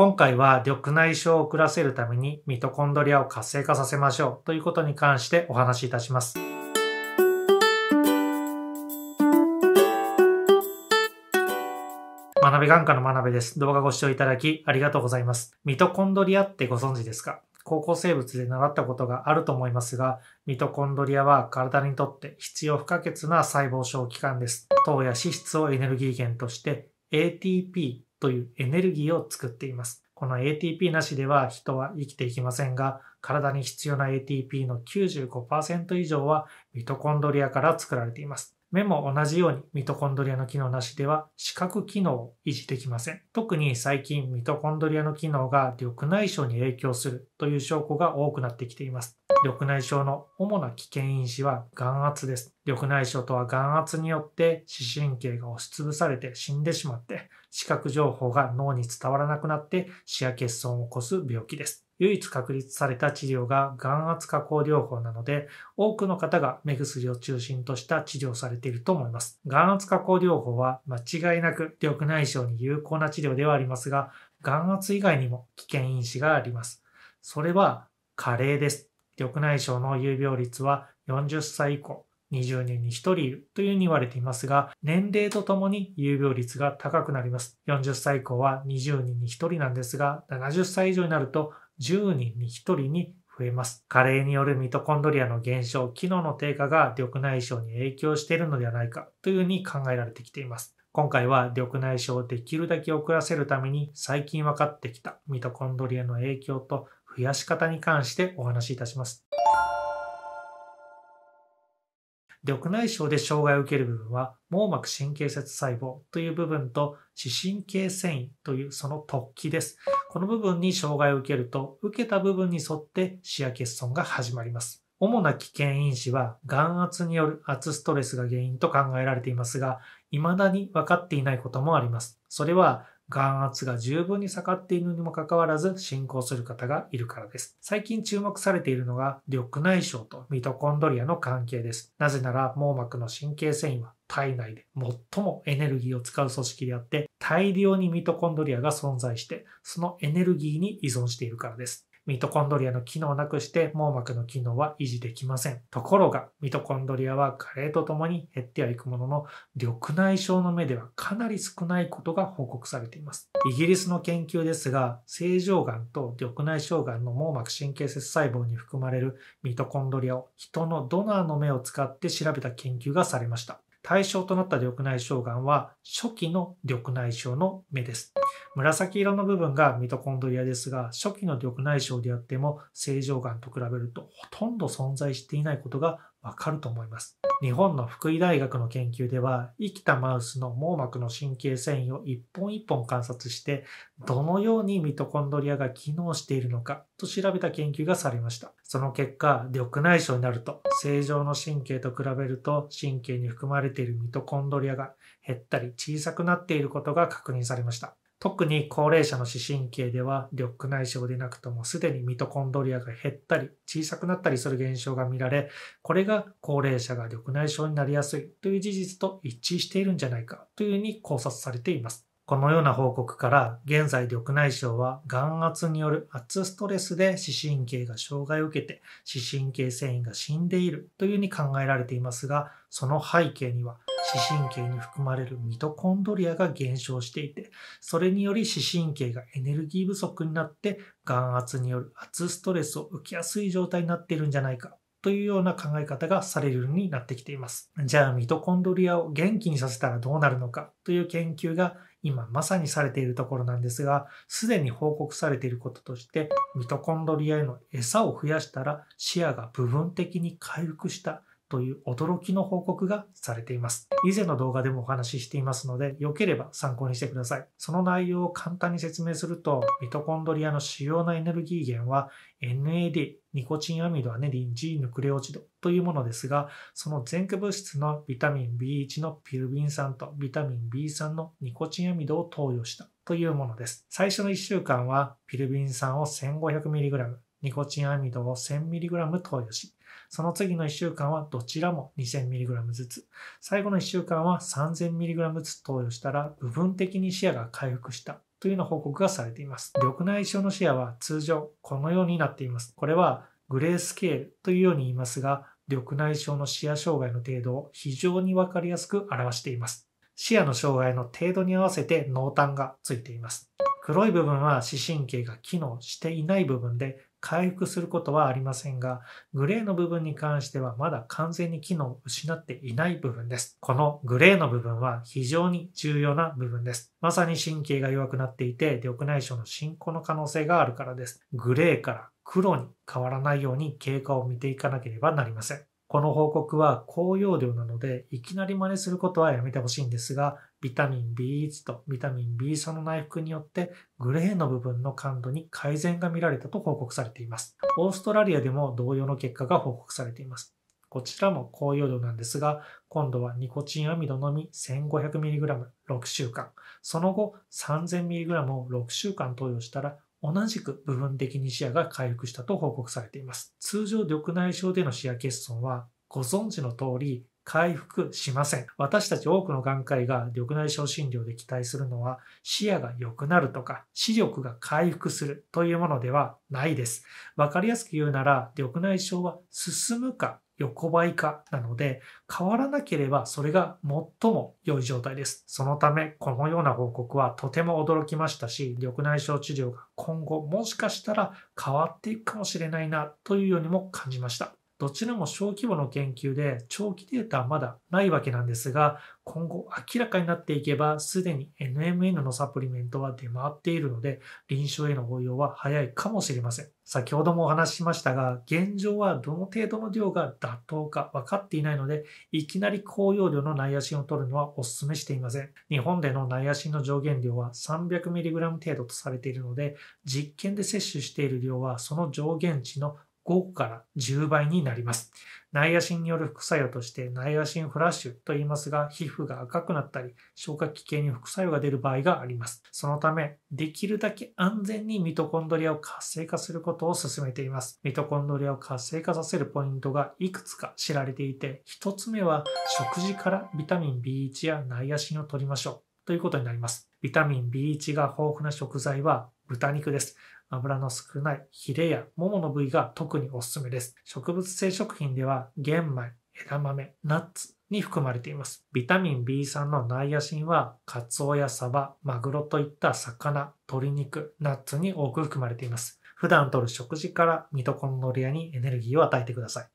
今回は緑内障を遅らせるためにミトコンドリアを活性化させましょうということに関してお話しいたします。学べ眼科の学べです。動画ご視聴いただきありがとうございます。ミトコンドリアってご存知ですか高校生物で習ったことがあると思いますが、ミトコンドリアは体にとって必要不可欠な細胞小器官です。糖や脂質をエネルギー源として ATP というエネルギーを作っています。この ATP なしでは人は生きていきませんが、体に必要な ATP の95%以上はミトコンドリアから作られています。目も同じようにミトコンドリアの機能なしでは視覚機能を維持できません。特に最近ミトコンドリアの機能が緑内障に影響するという証拠が多くなってきています。緑内障の主な危険因子は眼圧です。緑内障とは眼圧によって視神経が押しつぶされて死んでしまって視覚情報が脳に伝わらなくなって視野欠損を起こす病気です。唯一確立された治療が眼圧加工療法なので、多くの方が目薬を中心とした治療されていると思います。眼圧加工療法は間違いなく緑内障に有効な治療ではありますが、眼圧以外にも危険因子があります。それは加齢です。緑内障の有病率は40歳以降、20年に1人いるというふうに言われていますが、年齢とともに有病率が高くなります。40歳以降は20人に1人なんですが、70歳以上になると10人に1人に増えます。加齢によるミトコンドリアの減少、機能の低下が緑内障に影響しているのではないかというふうに考えられてきています。今回は緑内障をできるだけ遅らせるために最近分かってきたミトコンドリアの影響と増やし方に関してお話しいたします。緑内障で障害を受ける部分は網膜神経節細胞という部分と視神経繊維というその突起です。この部分に障害を受けると、受けた部分に沿って視野欠損が始まります。主な危険因子は眼圧による圧ストレスが原因と考えられていますが、未だに分かっていないこともあります。それは眼圧が十分に下がっているのにもかかわらず進行する方がいるからです。最近注目されているのが緑内障とミトコンドリアの関係です。なぜなら網膜の神経繊維は体内で最もエネルギーを使う組織であって、大量にミトコンドリアが存在して、そのエネルギーに依存しているからです。ミトコンドリアの機能をなくして網膜の機能は維持できません。ところが、ミトコンドリアは加齢とともに減ってはいくものの、緑内障の目ではかなり少ないことが報告されています。イギリスの研究ですが、正常癌と緑内障癌の網膜神経節細胞に含まれるミトコンドリアを人のドナーの目を使って調べた研究がされました。対象となった緑内障がんは初期の緑内障の目です。紫色の部分がミトコンドリアですが、初期の緑内障であっても正常がんと比べるとほとんど存在していないことがわかると思います。日本の福井大学の研究では、生きたマウスの網膜の神経繊維を一本一本観察して、どのようにミトコンドリアが機能しているのかと調べた研究がされました。その結果、緑内障になると、正常の神経と比べると、神経に含まれているミトコンドリアが減ったり小さくなっていることが確認されました。特に高齢者の視神経では緑内障でなくともすでにミトコンドリアが減ったり小さくなったりする現象が見られ、これが高齢者が緑内障になりやすいという事実と一致しているんじゃないかというふうに考察されています。このような報告から、現在緑内障は眼圧による圧ストレスで視神経が障害を受けて視神経繊維が死んでいるというふうに考えられていますが、その背景には視神経に含まれるミトコンドリアが減少していて、それにより視神経がエネルギー不足になって、眼圧による圧ストレスを受けやすい状態になっているんじゃないか。というような考え方がされるようになってきています。じゃあミトコンドリアを元気にさせたらどうなるのかという研究が今まさにされているところなんですが、すでに報告されていることとして、ミトコンドリアへの餌を増やしたら視野が部分的に回復したという驚きの報告がされています。以前の動画でもお話ししていますので、良ければ参考にしてください。その内容を簡単に説明すると、ミトコンドリアの主要なエネルギー源は NAD、ニコチンアミドアネリン G ヌクレオチドというものですが、その前駆物質のビタミン B1 のピルビン酸とビタミン B3 のニコチンアミドを投与したというものです。最初の1週間はピルビン酸を 1500mg、ニコチンアミドを 1000mg 投与し、その次の1週間はどちらも 2000mg ずつ、最後の1週間は 3000mg ずつ投与したら部分的に視野が回復したというような報告がされています。緑内障の視野は通常このようになっています。これはグレースケールというように言いますが、緑内障の視野障害の程度を非常にわかりやすく表しています。視野の障害の程度に合わせて濃淡がついています。黒い部分は視神経が機能していない部分で、回復することはありませんが、グレーの部分に関してはまだ完全に機能を失っていない部分です。このグレーの部分は非常に重要な部分です。まさに神経が弱くなっていて、緑内障の進行の可能性があるからです。グレーから黒に変わらないように経過を見ていかなければなりません。この報告は高用量なので、いきなり真似することはやめてほしいんですが、ビタミン B1 とビタミン B3 の内服によってグレーの部分の感度に改善が見られたと報告されています。オーストラリアでも同様の結果が報告されています。こちらも高容量なんですが、今度はニコチンアミドのみ 1500mg6 週間、その後 3000mg を6週間投与したら同じく部分的に視野が回復したと報告されています。通常緑内障での視野欠損はご存知の通り回復しません。私たち多くの眼科医が緑内障診療で期待するのは視野が良くなるとか視力が回復するというものではないです。わかりやすく言うなら緑内障は進むか横ばいかなので変わらなければそれが最も良い状態です。そのためこのような報告はとても驚きましたし緑内障治療が今後もしかしたら変わっていくかもしれないなというようにも感じました。どちらも小規模の研究で長期データはまだないわけなんですが、今後明らかになっていけば、すでに NMN のサプリメントは出回っているので、臨床への応用は早いかもしれません。先ほどもお話ししましたが、現状はどの程度の量が妥当か分かっていないので、いきなり高容量のナイアシンを取るのはお勧めしていません。日本でのナイアシンの上限量は 300mg 程度とされているので、実験で摂取している量はその上限値の5から10倍になります。ナイアシンによる副作用としてナイアシンフラッシュと言いますが、皮膚が赤くなったり、消化器系に副作用が出る場合があります。そのため、できるだけ安全にミトコンドリアを活性化することを進めています。ミトコンドリアを活性化させるポイントがいくつか知られていて、1つ目は食事からビタミン B1 やナイアシンを取りましょうということになります。ビタミン B1 が豊富な食材は豚肉です。油の少ないヒレやもの部位が特におすすめです。植物性食品では玄米、枝豆、ナッツに含まれています。ビタミン B3 のナイアシンは、カツオやサバ、マグロといった魚、鶏肉、ナッツに多く含まれています。普段摂る食事からミトコンドリアにエネルギーを与えてください。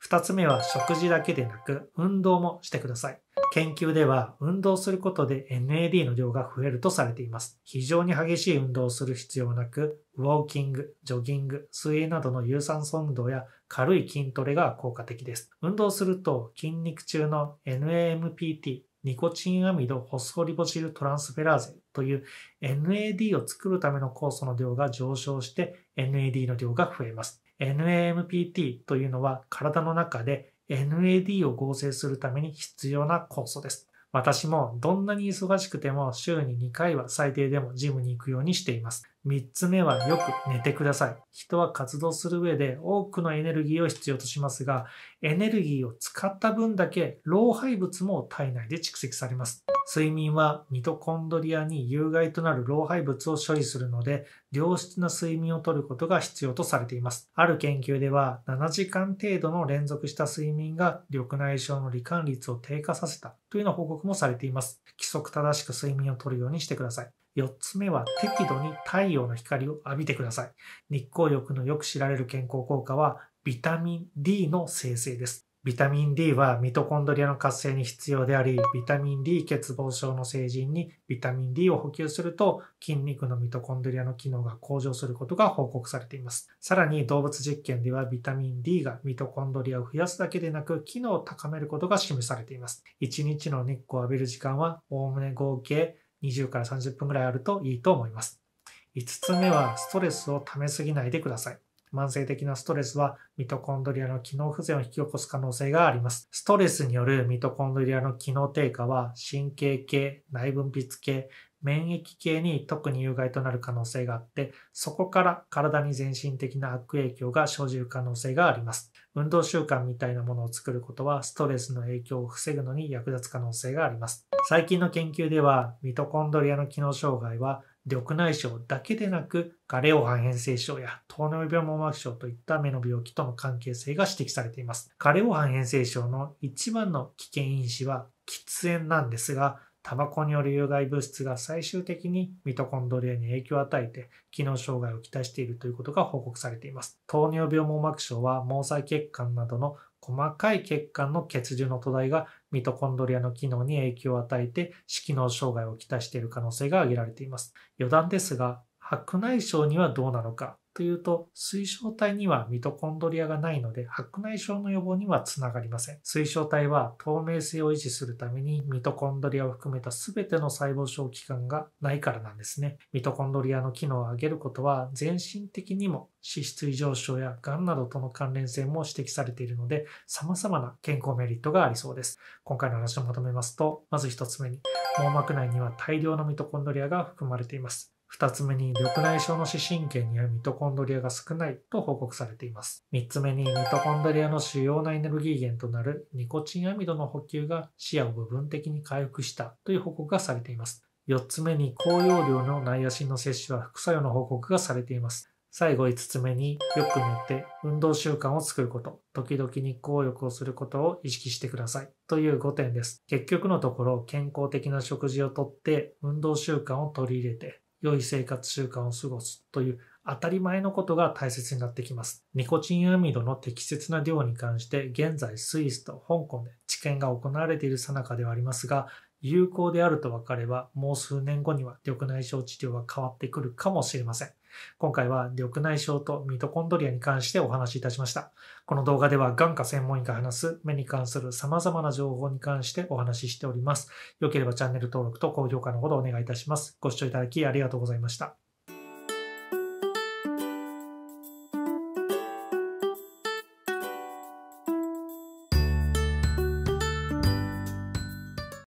二つ目は食事だけでなく運動もしてください。研究では運動することで NAD の量が増えるとされています。非常に激しい運動をする必要なく、ウォーキング、ジョギング、水泳などの有酸素運動や軽い筋トレが効果的です。運動すると筋肉中の NAMPT、ニコチンアミドホスフォリボチルトランスフェラーゼという NAD を作るための酵素の量が上昇して NAD の量が増えます。NAMPT というのは体の中で NAD を合成するために必要な酵素です。私もどんなに忙しくても週に2回は最低でもジムに行くようにしています。3つ目はよく寝てください。人は活動する上で多くのエネルギーを必要としますが、エネルギーを使った分だけ老廃物も体内で蓄積されます。睡眠はミトコンドリアに有害となる老廃物を処理するので、良質な睡眠をとることが必要とされています。ある研究では、7時間程度の連続した睡眠が緑内障の罹患率を低下させたというような報告もされています。規則正しく睡眠をとるようにしてください。4つ目は適度に太陽の光を浴びてください。日光浴のよく知られる健康効果はビタミン D の生成です。ビタミン D はミトコンドリアの活性に必要であり、ビタミン D 欠乏症の成人にビタミン D を補給すると筋肉のミトコンドリアの機能が向上することが報告されています。さらに動物実験ではビタミン D がミトコンドリアを増やすだけでなく機能を高めることが示されています。1日の日光を浴びる時間はおおむね合計20から30分ぐらいあるといいと思います。5つ目はストレスをためすぎないでください。慢性的なストレスはミトコンドリアの機能不全を引き起こす可能性があります。ストレスによるミトコンドリアの機能低下は神経系、内分泌系、免疫系に特に有害となる可能性があって、そこから体に全身的な悪影響が生じる可能性があります。運動習慣みたいなものを作ることは、ストレスの影響を防ぐのに役立つ可能性があります。最近の研究では、ミトコンドリアの機能障害は、緑内障だけでなく、ガレオ斑変性症や糖尿病網膜症といった目の病気との関係性が指摘されています。ガレオ斑変性症の一番の危険因子は喫煙なんですが、タバコによる有害物質が最終的にミトコンドリアに影響を与えて機能障害をきたしているということが報告されています。糖尿病網膜症は毛細血管などの細かい血管の血流の土台がミトコンドリアの機能に影響を与えて子機能障害をきたしている可能性が挙げられています。余談ですが、白内障にはどうなのかというと、水晶体にはミトコンドリアがないので、白内障の予防にはつながりません。水晶体は透明性を維持するために、ミトコンドリアを含めた全ての細胞小器官がないからなんですね。ミトコンドリアの機能を上げることは、全身的にも脂質異常症や癌などとの関連性も指摘されているので、様々な健康メリットがありそうです。今回の話をまとめますと、まず1つ目に、網膜内には大量のミトコンドリアが含まれています。2つ目に緑内障の視神経にはミトコンドリアが少ないと報告されています。3つ目にミトコンドリアの主要なエネルギー源となるニコチンアミドの補給が視野を部分的に回復したという報告がされています。4つ目に高容量の内野心の摂取は副作用の報告がされています。最後5つ目によく寝て運動習慣を作ること、時々日光浴をすることを意識してくださいという5点です。結局のところ健康的な食事をとって運動習慣を取り入れて良い生活習慣を過ごすという当たり前のことが大切になってきます。ニコチンアミドの適切な量に関して現在スイスと香港で治験が行われている最中ではありますが、有効であると分かればもう数年後には緑内障治療は変わってくるかもしれません。今回は緑内障とミトコンドリアに関してお話しいたしました。この動画では眼科専門医が話す目に関する様々な情報に関してお話ししております。よければチャンネル登録と高評価のほどお願いいたします。ご視聴いただきありがとうございました。